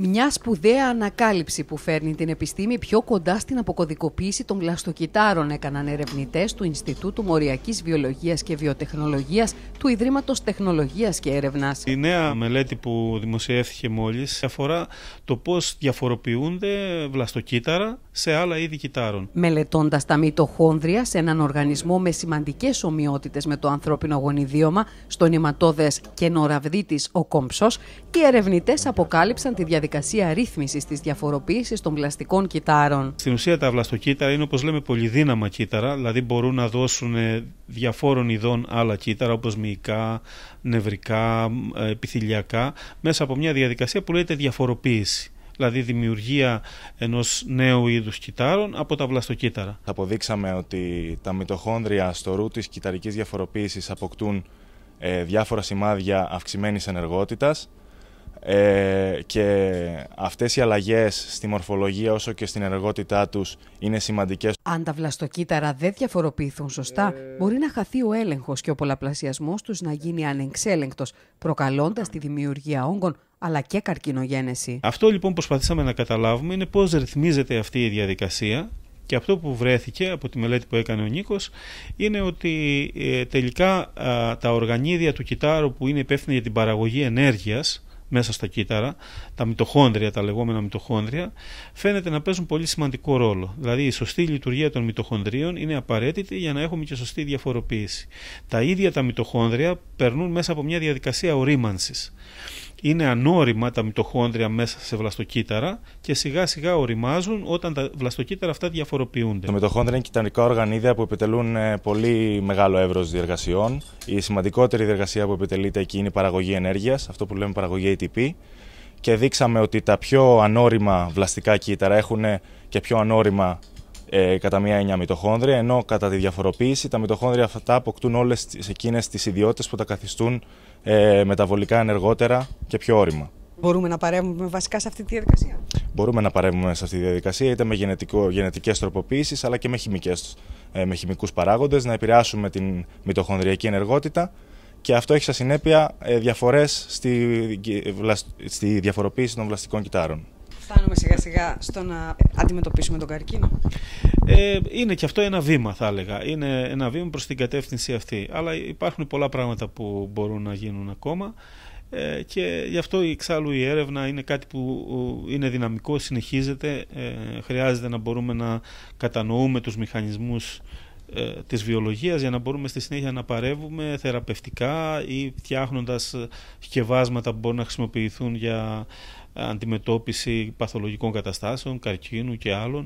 Μια σπουδαία ανακάλυψη που φέρνει την επιστήμη πιο κοντά στην αποκωδικοποίηση των βλαστοκυτάρων έκαναν ερευνητές του Ινστιτούτου Μοριακής Βιολογίας και Βιοτεχνολογίας του Ιδρύματος Τεχνολογίας και Έρευνας. Η νέα μελέτη που δημοσιεύθηκε μόλις αφορά το πώς διαφοροποιούνται βλαστοκύτταρα σε άλλα είδη κυτάρων. Μελετώντας τα μυτοχόνδρια σε έναν οργανισμό με σημαντικές ομοιότητες με το ανθρώπινο γονιδίωμα, στον ηματόδε και νοραβδίτη ο κόμψος, οι ερευνητές αποκάλυψαν τη διαδικασία διαδικασία ρύθμισης της διαφοροποίησης των πλαστικών κυτάρων. Στην ουσία τα βλαστοκύτταρα είναι όπως λέμε πολυδύναμα κύτταρα, δηλαδή μπορούν να δώσουν ε, διαφόρων ειδών άλλα κύτταρα όπως μυϊκά, νευρικά, ε, επιθυλιακά μέσα από μια διαδικασία που λέγεται διαφοροποίηση δηλαδή δημιουργία ενός νέου είδους κυτάρων από τα βλαστοκύτταρα. Αποδείξαμε ότι τα μυτοχόνδρια στο ρου της κυταρικής διαφοροποίησης αποκτούν ε, διάφορα σημάδια αυξημένης ενεργότητας, ε, και αυτές οι αλλαγές στη μορφολογία όσο και στην ενεργότητά τους είναι σημαντικές. Αν τα βλαστοκύτταρα δεν διαφοροποιηθούν σωστά, ε. μπορεί να χαθεί ο έλεγχος και ο πολλαπλασιασμός τους να γίνει ανεξέλεγκτος, προκαλώντας τη δημιουργία όγκων αλλά και καρκινογένεση. Αυτό λοιπόν που προσπαθήσαμε να καταλάβουμε είναι πώς ρυθμίζεται αυτή η διαδικασία και αυτό που βρέθηκε από τη μελέτη που έκανε ο Νίκος είναι ότι ε, τελικά τα οργανίδια του κυτάρου που είναι υπεύθυνα για την παραγωγή ενέργειας μέσα στα κύτταρα, τα μυτοχόνδρια, τα λεγόμενα μυτοχόνδρια, φαίνεται να παίζουν πολύ σημαντικό ρόλο. Δηλαδή, η σωστή λειτουργία των μυτοχονδρίων είναι απαραίτητη για να έχουμε και σωστή διαφοροποίηση. Τα ίδια τα μυτοχόνδρια περνούν μέσα από μια διαδικασία ορίμανσης είναι ανώριμα τα μυτοχόνδρια μέσα σε βλαστοκύτταρα και σιγά σιγά οριμάζουν όταν τα βλαστοκύτταρα αυτά διαφοροποιούνται. Τα μυτοχόνδρια είναι κοιτανικά οργανίδια που επιτελούν ε, πολύ μεγάλο εύρος διεργασιών. Η σημαντικότερη διεργασία που επιτελείται εκεί είναι η παραγωγή ενέργειας, αυτό που λέμε παραγωγή ATP και δείξαμε ότι τα πιο ανώριμα βλαστικά κύτταρα έχουν και πιο ανώριμα ε, κατά μία έννοια μυτοχόνδρια, ενώ κατά τη διαφοροποίηση τα μυτοχόνδρια αυτά αποκτούν όλες εκείνες τις ιδιότητες που τα καθιστούν ε, μεταβολικά ενεργότερα και πιο όρημα. Μπορούμε να παρέμβουμε βασικά σε αυτή τη διαδικασία. Μπορούμε να παρέμβουμε σε αυτή τη διαδικασία είτε με γενετικές τροποποίησεις αλλά και με, ε, με χημικούς παράγοντες, να επηρεάσουμε την μυτοχονδριακή ενεργότητα και αυτό έχει σαν συνέπεια ε, διαφορές ε, στη, διαφοροποίηση των βλαστικών κιτάρων. Φτάνουμε σιγά σιγά στο να ε, αντιμετωπίσουμε τον καρκίνο. είναι και αυτό ένα βήμα θα έλεγα. Είναι ένα βήμα προς την κατεύθυνση αυτή. Αλλά υπάρχουν πολλά πράγματα που μπορούν να γίνουν ακόμα και γι' αυτό εξάλλου η έρευνα είναι κάτι που είναι δυναμικό, συνεχίζεται. χρειάζεται να μπορούμε να κατανοούμε τους μηχανισμούς ε, της βιολογίας για να μπορούμε στη συνέχεια να παρεύουμε θεραπευτικά ή φτιάχνοντας σκευάσματα που μπορούν να χρησιμοποιηθούν για αντιμετώπιση παθολογικών καταστάσεων, καρκίνου και άλλων.